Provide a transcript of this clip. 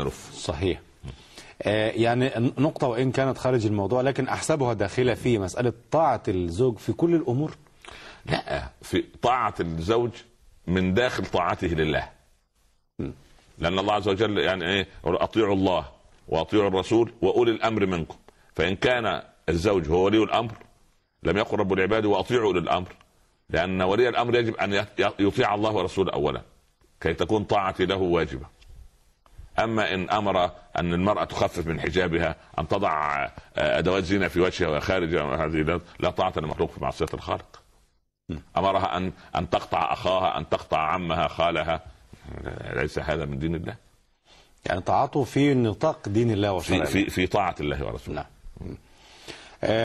ظروف صحيح آه، يعني نقطة وإن كانت خارج الموضوع لكن أحسبها داخلة في مسألة طاعة الزوج في كل الأمور لا في طاعة الزوج من داخل طاعته لله لأن الله عز وجل يعني إيه أطيعوا الله وأطيعوا الرسول وأولي الأمر منكم فإن كان الزوج هو ولي الأمر لم يقل رب العباد وأطيعوا أولي الأمر لأن ولي الأمر يجب أن يطيع الله ورسوله أولا كي تكون طاعتي له واجبة اما ان امر ان المراه تخفف من حجابها ان تضع آه، ادوات زينه في وجهها وخارج هذه لا طاعه لمخلوق في معصيه الخالق امرها ان ان تقطع اخاها ان تقطع عمها خالها ليس هذا من دين الله يعني طاعته في نطاق دين الله وشرعه في في, في طاعه الله ورسوله نعم